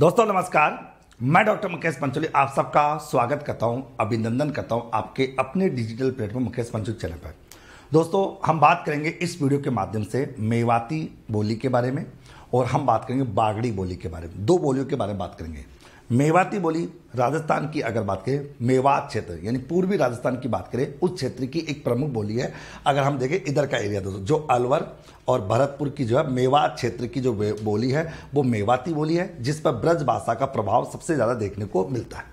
दोस्तों नमस्कार मैं डॉक्टर मुकेश पंचोली आप सबका स्वागत करता हूं अभिनंदन करता हूं आपके अपने digital platform Mukesh Pancholi channel पर दोस्तों हम बात करेंगे इस वीडियो के माध्यम से मेवाती बोली के बारे में और हम बात करेंगे बागड़ी बोली के बारे में दो बोलियों के बारे में बात करेंगे मेवाती बोली राजस्थान की अगर बात करें मेवात क्षेत्र यानी पूर्वी राजस्थान की बात करें उस क्षेत्र की एक प्रमुख बोली है अगर हम देखें इधर का एरिया दोस्तों जो अलवर और भरतपुर की जो है मेवात क्षेत्र की जो बोली है वो मेवाती बोली है जिस पर ब्रज भाषा का प्रभाव सबसे ज़्यादा देखने को मिलता है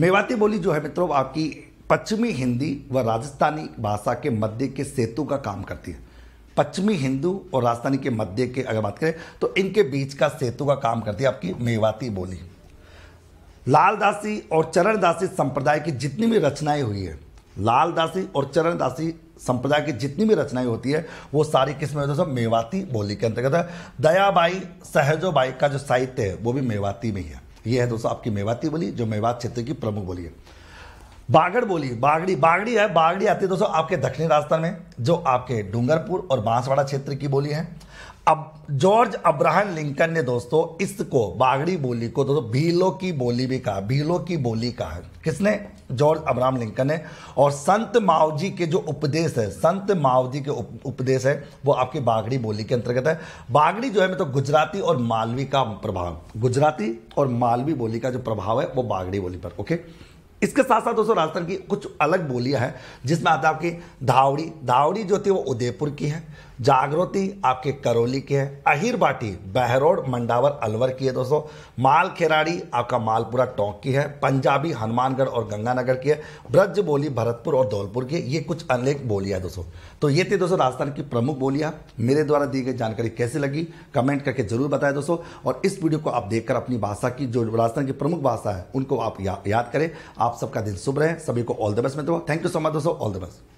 मेवाती बोली जो है मित्रों आपकी पश्चिमी हिंदी व राजस्थानी भाषा के मध्य के सेतु का काम करती है पश्चिमी हिंदू और राजस्थानी के मध्य के अगर बात करें तो इनके बीच का सेतु का काम करती है आपकी मेवाती बोली लालदासी और चरणदासी संप्रदाय की जितनी भी रचनाएं हुई है लालदासी और चरणदासी संप्रदाय की जितनी भी रचनाएं होती है वो सारी किस्में होती सब मेवाती बोली के अंतर्गत है दयाबाई सहजोबाई का जो साहित्य है वो भी मेवाती में ही है ये है दोस्तों आपकी मेवाती बोली जो मेवात क्षेत्र की प्रमुख बोली है बागड़ बोली बागड़ी बागड़ी है बागड़ी आती है दोस्तों आपके दक्षिणी राजस्थान में जो आपके डूंगरपुर और बांसवाड़ा क्षेत्र की बोली है अब जॉर्ज अब्राहम लिंकन ने दोस्तों इसको बागड़ी बोली को दोस्तों भीलो की बोली भी कहा भीलो की बोली कहा किसने जॉर्ज अब्राहम लिंकन ने और संत मावजी के जो उपदेश है संत मावजी के उप, उपदेश है वो आपकी बागड़ी बोली के अंतर्गत है बागड़ी जो है मैं तो गुजराती और मालवी का प्रभाव गुजराती और मालवी बोली का जो प्रभाव है वो बागड़ी बोली पर ओके इसके साथ साथ दोस्तों राजस्थान की कुछ अलग बोलियां हैं जिसमें आता है आपकी धावड़ी धावड़ी जो थी वो उदयपुर की है जागृति आपके करौली के हैं बाटी बहरोड मंडावर अलवर की है दोस्तों माल खेराड़ी आपका मालपुरा टोंक की है पंजाबी हनुमानगढ़ और गंगानगर की है ब्रज बोली भरतपुर और धौलपुर की ये कुछ अनेक बोलियाँ दोस्तों तो ये थी दोस्तों राजस्थान की प्रमुख बोलियाँ मेरे द्वारा दी गई जानकारी कैसी लगी कमेंट करके जरूर बताएं दोस्तों और इस वीडियो को आप देखकर अपनी भाषा की जो राजस्थान की प्रमुख भाषा है उनको आप याद करें आप सबका दिन शुभ रहे सभी को ऑल द बेस्ट मित्रों थैंक यू सो मच दोस्तों ऑल द बेस्ट